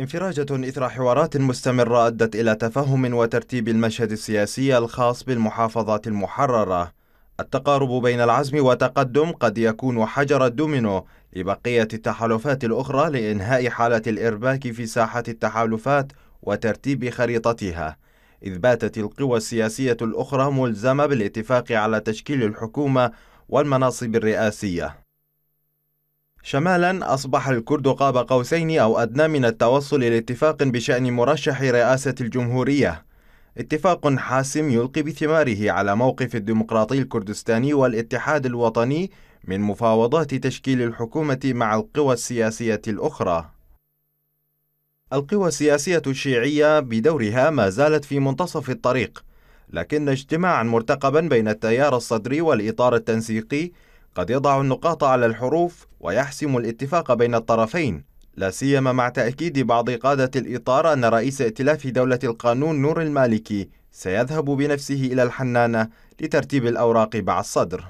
انفراجة إثر حوارات مستمرة أدت إلى تفهم وترتيب المشهد السياسي الخاص بالمحافظات المحررة التقارب بين العزم وتقدم قد يكون حجر الدومينو لبقية التحالفات الأخرى لإنهاء حالة الإرباك في ساحة التحالفات وترتيب خريطتها إذ باتت القوى السياسية الأخرى ملزمة بالاتفاق على تشكيل الحكومة والمناصب الرئاسية شمالا أصبح الكرد قاب قوسين أو أدنى من التوصل لاتفاق بشأن مرشح رئاسة الجمهورية اتفاق حاسم يلقي بثماره على موقف الديمقراطي الكردستاني والاتحاد الوطني من مفاوضات تشكيل الحكومة مع القوى السياسية الأخرى القوى السياسية الشيعية بدورها ما زالت في منتصف الطريق لكن اجتماعا مرتقبا بين التيار الصدري والإطار التنسيقي قد يضع النقاط على الحروف ويحسم الاتفاق بين الطرفين لا سيما مع تأكيد بعض قادة الإطار أن رئيس ائتلاف دولة القانون نور المالكي سيذهب بنفسه إلى الحنانة لترتيب الأوراق مع الصدر